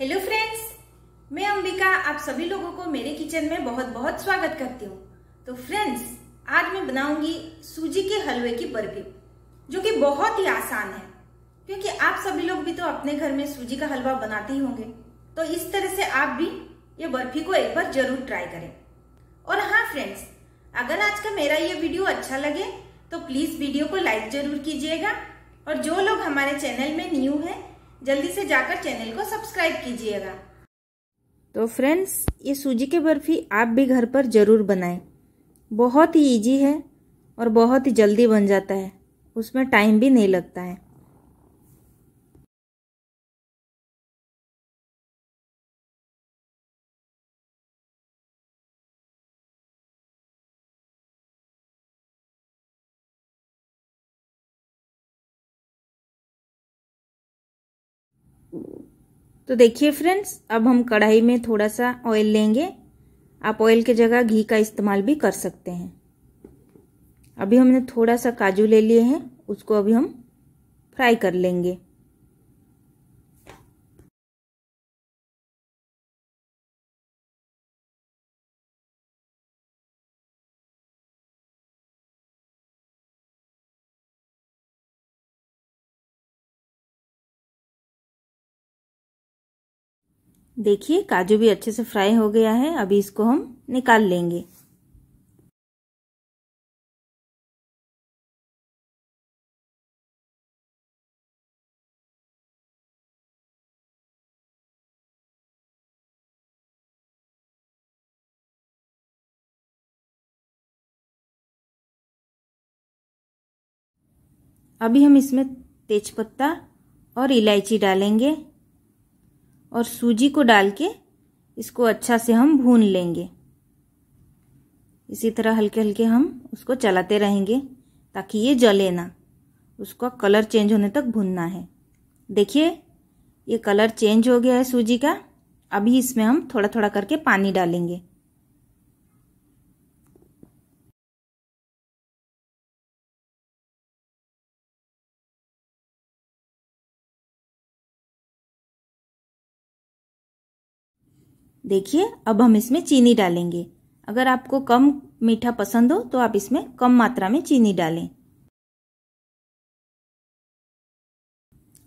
hello friends मैं अंबिका आप सभी लोगों को मेरे किचन में बहुत बहुत स्वागत करती हूँ तो फ्रेंड्स आज मैं बनाऊंगी सूजी के हलवे की बर्फी जो कि बहुत ही आसान है क्योंकि आप सभी लोग भी तो अपने घर में सूजी का हलवा बनाते ही होंगे तो इस तरह से आप भी ये बर्फी को एक बार जरूर ट्राई करें और हाँ फ्रेंड्स अगर आज का मेरा ये वीडियो अच्छा लगे तो प्लीज वीडियो को लाइक जरूर कीजिएगा और जो लोग हमारे चैनल में न्यू है जल्दी से जाकर चैनल को सब्सक्राइब कीजिएगा तो फ्रेंड्स ये सूजी की बर्फ़ी आप भी घर पर ज़रूर बनाएं बहुत ही ईजी है और बहुत ही जल्दी बन जाता है उसमें टाइम भी नहीं लगता है तो देखिए फ्रेंड्स अब हम कढ़ाई में थोड़ा सा ऑयल लेंगे आप ऑयल की जगह घी का इस्तेमाल भी कर सकते हैं अभी हमने थोड़ा सा काजू ले लिए हैं उसको अभी हम फ्राई कर लेंगे देखिए काजू भी अच्छे से फ्राई हो गया है अभी इसको हम निकाल लेंगे अभी हम इसमें तेजपत्ता और इलायची डालेंगे और सूजी को डाल के इसको अच्छा से हम भून लेंगे इसी तरह हल्के हल्के हम उसको चलाते रहेंगे ताकि ये जले ना उसका कलर चेंज होने तक भूनना है देखिए ये कलर चेंज हो गया है सूजी का अभी इसमें हम थोड़ा थोड़ा करके पानी डालेंगे देखिए अब हम इसमें चीनी डालेंगे अगर आपको कम मीठा पसंद हो तो आप इसमें कम मात्रा में चीनी डालें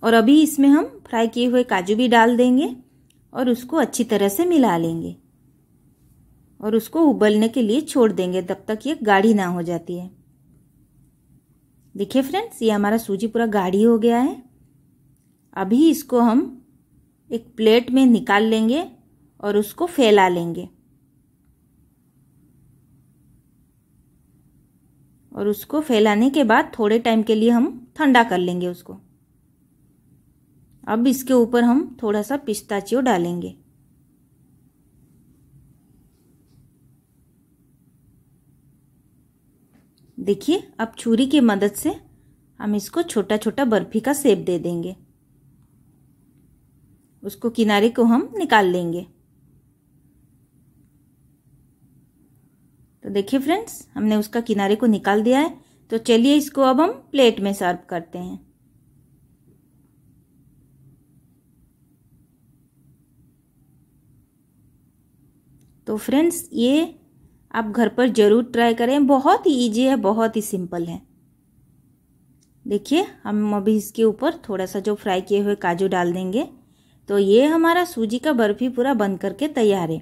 और अभी इसमें हम फ्राई किए हुए काजू भी डाल देंगे और उसको अच्छी तरह से मिला लेंगे और उसको उबलने के लिए छोड़ देंगे तब तक ये गाढ़ी ना हो जाती है देखिए फ्रेंड्स ये हमारा सूजी पूरा गाढ़ी हो गया है अभी इसको हम एक प्लेट में निकाल लेंगे और उसको फैला लेंगे और उसको फैलाने के बाद थोड़े टाइम के लिए हम ठंडा कर लेंगे उसको अब इसके ऊपर हम थोड़ा सा पिस्ताचियो डालेंगे देखिए अब छुरी की मदद से हम इसको छोटा छोटा बर्फी का सेब दे देंगे उसको किनारे को हम निकाल लेंगे तो देखिए फ्रेंड्स हमने उसका किनारे को निकाल दिया है तो चलिए इसको अब हम प्लेट में सर्व करते हैं तो फ्रेंड्स ये आप घर पर ज़रूर ट्राई करें बहुत ही ईजी है बहुत ही सिंपल है देखिए हम अभी इसके ऊपर थोड़ा सा जो फ्राई किए हुए काजू डाल देंगे तो ये हमारा सूजी का बर्फ़ी पूरा बन करके तैयार है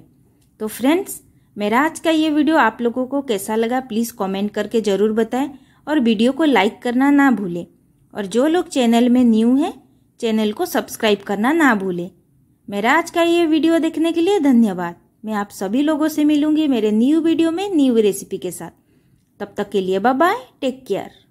तो फ्रेंड्स मेरा आज का ये वीडियो आप लोगों को कैसा लगा प्लीज़ कमेंट करके ज़रूर बताएं और वीडियो को लाइक करना ना भूलें और जो लोग चैनल में न्यू हैं चैनल को सब्सक्राइब करना ना भूलें मेरा आज का ये वीडियो देखने के लिए धन्यवाद मैं आप सभी लोगों से मिलूंगी मेरे न्यू वीडियो में न्यू रेसिपी के साथ तब तक के लिए बाय टेक केयर